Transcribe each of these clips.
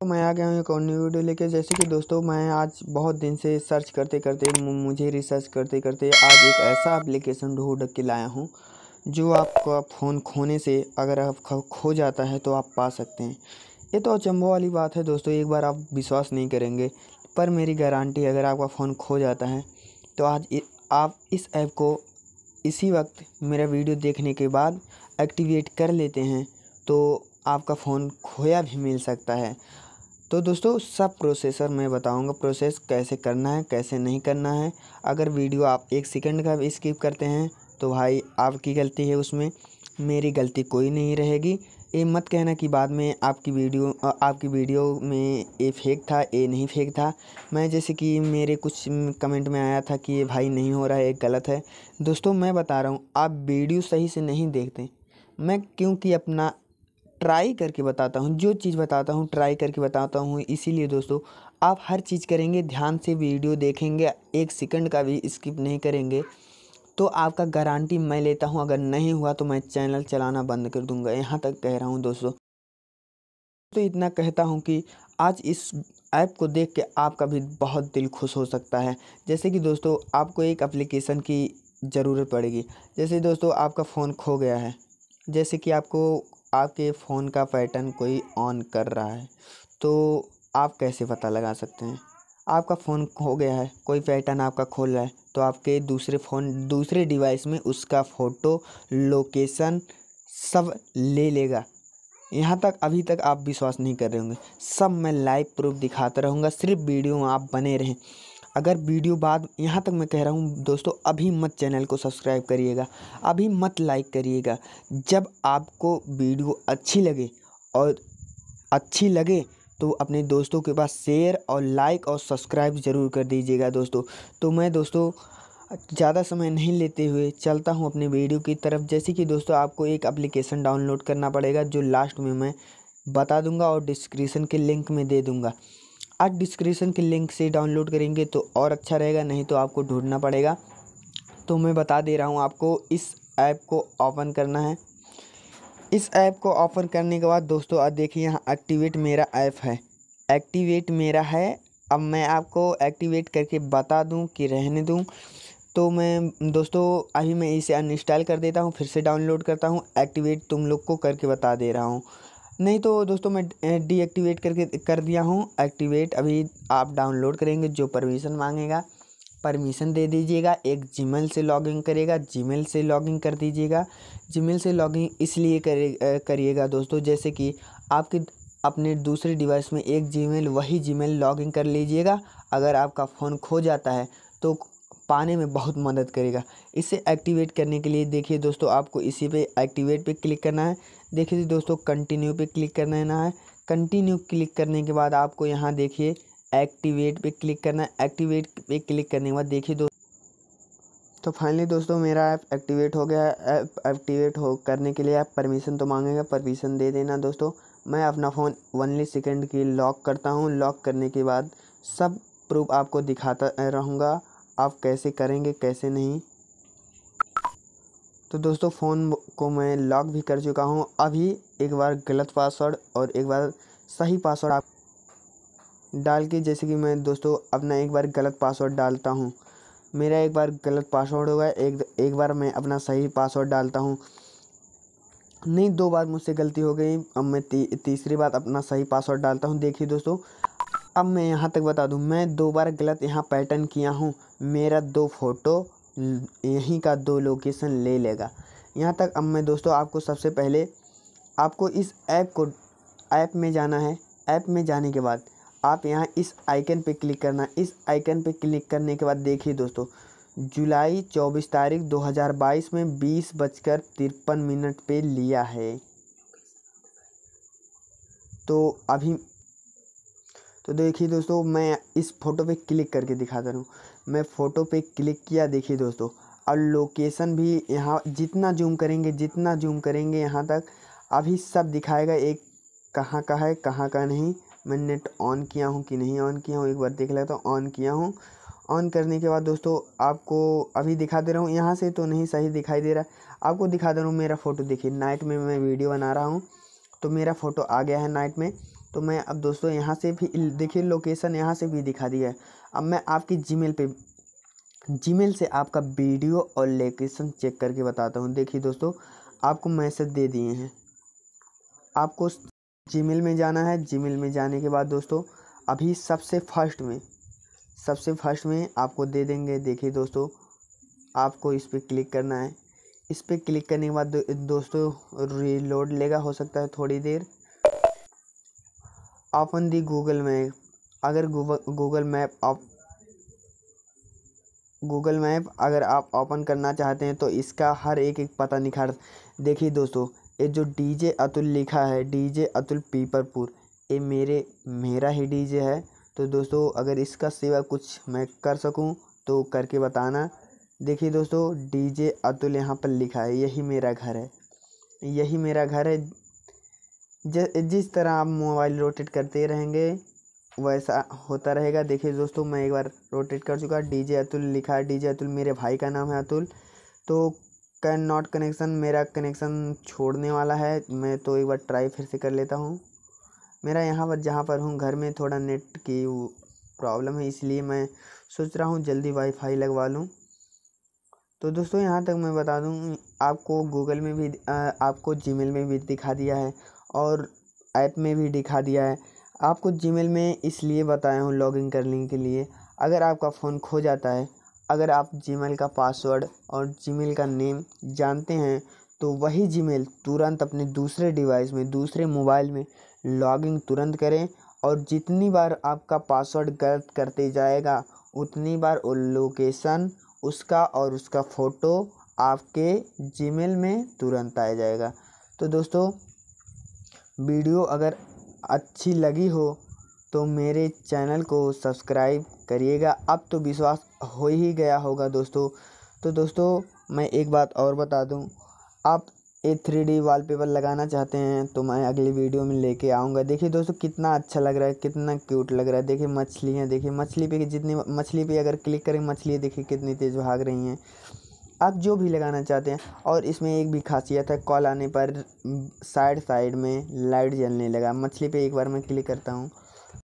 तो मैं आ गया हूँ एक और न्यू वीडियो लेके जैसे कि दोस्तों मैं आज बहुत दिन से सर्च करते करते मुझे रिसर्च करते करते आज एक ऐसा एप्लीकेशन ढूंढ के लाया हूँ जो आपका फ़ोन खोने से अगर आप खो जाता है तो आप पा सकते हैं ये तो अचंभों वाली बात है दोस्तों एक बार आप विश्वास नहीं करेंगे पर मेरी गारंटी अगर आपका फ़ोन खो जाता है तो आज इ, आप इस ऐप को इसी वक्त मेरा वीडियो देखने के बाद एक्टिवेट कर लेते हैं तो आपका फ़ोन खोया भी मिल सकता है तो दोस्तों सब प्रोसेसर मैं बताऊंगा प्रोसेस कैसे करना है कैसे नहीं करना है अगर वीडियो आप एक सेकंड का भी स्किप करते हैं तो भाई आपकी गलती है उसमें मेरी गलती कोई नहीं रहेगी ये मत कहना कि बाद में आपकी वीडियो आपकी वीडियो में ये फेक था ये नहीं फेक था मैं जैसे कि मेरे कुछ कमेंट में आया था कि ये भाई नहीं हो रहा है ये गलत है दोस्तों मैं बता रहा हूँ आप वीडियो सही से नहीं देखते मैं क्योंकि अपना ट्राई करके बताता हूँ जो चीज़ बताता हूँ ट्राई करके बताता हूँ इसीलिए दोस्तों आप हर चीज़ करेंगे ध्यान से वीडियो देखेंगे एक सेकंड का भी स्किप नहीं करेंगे तो आपका गारंटी मैं लेता हूँ अगर नहीं हुआ तो मैं चैनल चलाना बंद कर दूँगा यहाँ तक कह रहा हूँ दोस्तों तो इतना कहता हूँ कि आज इस ऐप को देख के आपका भी बहुत दिल खुश हो सकता है जैसे कि दोस्तों आपको एक अप्लीकेशन की ज़रूरत पड़ेगी जैसे दोस्तों आपका फ़ोन खो गया है जैसे कि आपको आपके फ़ोन का पैटर्न कोई ऑन कर रहा है तो आप कैसे पता लगा सकते हैं आपका फ़ोन खो गया है कोई पैटर्न आपका खोल रहा है तो आपके दूसरे फ़ोन दूसरे डिवाइस में उसका फ़ोटो लोकेशन सब ले लेगा यहाँ तक अभी तक आप विश्वास नहीं कर रहे होंगे सब मैं लाइव प्रूफ दिखाता रहूँगा सिर्फ वीडियो में आप बने रहें अगर वीडियो बाद यहाँ तक मैं कह रहा हूँ दोस्तों अभी मत चैनल को सब्सक्राइब करिएगा अभी मत लाइक करिएगा जब आपको वीडियो अच्छी लगे और अच्छी लगे तो अपने दोस्तों के पास शेयर और लाइक और सब्सक्राइब ज़रूर कर दीजिएगा दोस्तों तो मैं दोस्तों ज़्यादा समय नहीं लेते हुए चलता हूँ अपने वीडियो की तरफ जैसे कि दोस्तों आपको एक एप्लीकेशन डाउनलोड करना पड़ेगा जो लास्ट में मैं बता दूंगा और डिस्क्रिप्शन के लिंक में दे दूंगा आज डिस्क्रिप्शन के लिंक से डाउनलोड करेंगे तो और अच्छा रहेगा नहीं तो आपको ढूंढना पड़ेगा तो मैं बता दे रहा हूँ आपको इस ऐप को ओपन करना है इस ऐप को ओपन करने के बाद दोस्तों आप देखिए यहाँ एक्टिवेट मेरा ऐप है एक्टिवेट मेरा है अब मैं आपको एक्टिवेट करके बता दूँ कि रहने दूँ तो मैं दोस्तों अभी मैं इसे अनइंस्टॉल कर देता हूँ फिर से डाउनलोड करता हूँ एक्टिवेट तुम लोग को करके बता दे रहा हूँ नहीं तो दोस्तों मैं डीएक्टिवेट करके कर दिया हूँ एक्टिवेट अभी आप डाउनलोड करेंगे जो परमिशन मांगेगा परमिशन दे दीजिएगा एक जीमेल से लॉगिन करेगा जीमेल से लॉगिन कर दीजिएगा जीमेल से लॉगिन इसलिए करिएगा दोस्तों जैसे कि आपके अपने दूसरे डिवाइस में एक जीमेल वही जीमेल लॉगिन कर लीजिएगा अगर आपका फ़ोन खो जाता है तो पाने में बहुत मदद करेगा इसे एक्टिवेट करने के लिए देखिए दोस्तों आपको इसी पे एक्टिवेट पे क्लिक करना है देखिए दोस्तों कंटिन्यू पे क्लिक करना है कंटिन्यू क्लिक करने के बाद आपको यहाँ देखिए एक्टिवेट पे क्लिक करना है एक्टिवेट पे क्लिक करने के बाद देखिए दोस्तों तो फाइनली दोस्तों मेरा ऐप एक्टिवेट हो गया ऐप एक्टिवेट हो करने के लिए आप परमिशन तो मांगेगा परमिशन दे देना दोस्तों मैं अपना फ़ोन वनली सेकेंड की लॉक करता हूँ लॉक करने के बाद सब प्रूफ आपको दिखाता रहूँगा आप कैसे करेंगे कैसे नहीं तो दोस्तों फ़ोन को मैं लॉक भी कर चुका हूँ अभी एक बार गलत पासवर्ड और एक बार सही पासवर्ड आप डाल के जैसे कि मैं दोस्तों अपना एक बार गलत पासवर्ड डालता हूँ मेरा एक बार गलत पासवर्ड होगा एक एक बार मैं अपना सही पासवर्ड डालता हूँ नहीं दो बार मुझसे गलती हो गई अब मैं ती, तीसरी बार अपना सही पासवर्ड डालता हूँ देखिए दोस्तों अब मैं यहाँ तक बता दूँ मैं दो बार गलत यहाँ पैटर्न किया हूँ मेरा दो फ़ोटो यहीं का दो लोकेशन ले लेगा यहाँ तक अब मैं दोस्तों आपको सबसे पहले आपको इस ऐप को ऐप में जाना है ऐप में जाने के बाद आप यहाँ इस आइकन पे क्लिक करना इस आइकन पे क्लिक करने के बाद देखिए दोस्तों जुलाई चौबीस तारीख 2022 में बीस बजकर तिरपन मिनट पे लिया है तो अभी तो देखिए दोस्तों मैं इस फ़ोटो पे क्लिक करके दिखा दे रहा हूँ मैं फ़ोटो पे क्लिक किया देखिए दोस्तों और लोकेशन भी यहाँ जितना जूम करेंगे जितना जूम करेंगे यहाँ तक अभी सब दिखाएगा एक कहाँ का है कहाँ का नहीं मैं नेट ऑन किया हूँ कि नहीं ऑन किया हूँ एक बार देख लेता हूँ ऑन किया हूँ ऑन करने के बाद दोस्तों आपको अभी दिखा दे रहा हूँ यहाँ से तो नहीं सही दिखाई दे रहा आपको दिखा दे रहा हूँ मेरा फ़ोटो देखिए नाइट में मैं वीडियो बना रहा हूँ तो मेरा फ़ोटो आ गया है नाइट में तो मैं अब दोस्तों यहाँ से भी देखिए लोकेशन यहाँ से भी दिखा दिया है अब मैं आपकी जीमेल पे जीमेल से आपका वीडियो और लोकेशन चेक करके बताता हूँ देखिए दोस्तों आपको मैसेज दे दिए हैं आपको जीमेल में जाना है जीमेल में जाने के बाद दोस्तों अभी सबसे फर्स्ट में सबसे फर्स्ट में आपको दे देंगे देखिए दोस्तों आपको इस पर क्लिक करना है इस पर क्लिक करने के बाद दो, दोस्तों रीलोड लेगा हो सकता है थोड़ी देर अपन दी गूगल मैप अगर गूगल मैप आप गूगल मैप अगर आप ओपन करना चाहते हैं तो इसका हर एक एक पता निखार देखिए दोस्तों ये जो डीजे अतुल लिखा है डीजे अतुल पीपरपुर ये मेरे मेरा ही डीजे है तो दोस्तों अगर इसका सिवा कुछ मैं कर सकूं तो करके बताना देखिए दोस्तों डीजे अतुल यहाँ पर लिखा है यही मेरा घर है यही मेरा घर है जिस तरह आप मोबाइल रोटेट करते रहेंगे वैसा होता रहेगा देखिए दोस्तों मैं एक बार रोटेट कर चुका डी जे अतुल लिखा है डी जे अतुल मेरे भाई का नाम है अतुल तो कैन नॉट कनेक्शन मेरा कनेक्शन छोड़ने वाला है मैं तो एक बार ट्राई फिर से कर लेता हूँ मेरा यहाँ पर जहाँ पर हूँ घर में थोड़ा नेट की प्रॉब्लम है इसलिए मैं सोच रहा हूँ जल्दी वाईफाई लगवा लूँ तो दोस्तों यहाँ तक मैं बता दूँ आपको गूगल में भी आपको जीमेल में भी दिखा दिया है और ऐप में भी दिखा दिया है आपको जीमेल में इसलिए बताया हूँ लॉगिन करने के लिए अगर आपका फ़ोन खो जाता है अगर आप जीमेल का पासवर्ड और जीमेल का नेम जानते हैं तो वही जीमेल तुरंत अपने दूसरे डिवाइस में दूसरे मोबाइल में लॉगिन तुरंत करें और जितनी बार आपका पासवर्ड गलत करते जाएगा उतनी बार वो लोकेशन उसका और उसका फ़ोटो आपके जीमेल में तुरंत आ जाएगा तो दोस्तों वीडियो अगर अच्छी लगी हो तो मेरे चैनल को सब्सक्राइब करिएगा अब तो विश्वास हो ही गया होगा दोस्तों तो दोस्तों मैं एक बात और बता दूं आप ए थ्री डी वॉलपेपर लगाना चाहते हैं तो मैं अगली वीडियो में लेके आऊँगा देखिए दोस्तों कितना अच्छा लग रहा है कितना क्यूट लग रहा है देखिए मछलियाँ देखिए मछली पे जितनी मछली पे अगर क्लिक करें मछली देखिए कितनी तेज़ भाग रही हैं आप जो भी लगाना चाहते हैं और इसमें एक भी खासियत है कॉल आने पर साइड साइड में लाइट जलने लगा मछली पे एक बार मैं क्लिक करता हूँ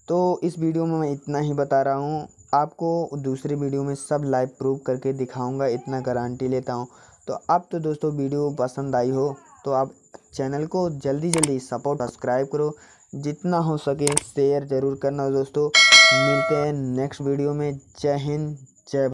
तो इस वीडियो में मैं इतना ही बता रहा हूँ आपको दूसरे वीडियो में सब लाइव प्रूव करके दिखाऊंगा इतना गारंटी लेता हूँ तो आप तो दोस्तों वीडियो पसंद आई हो तो आप चैनल को जल्दी जल्दी सपोर्ट सब्सक्राइब करो जितना हो सके शेयर ज़रूर करना दोस्तों मिलते हैं नेक्स्ट वीडियो में जय हिंद जय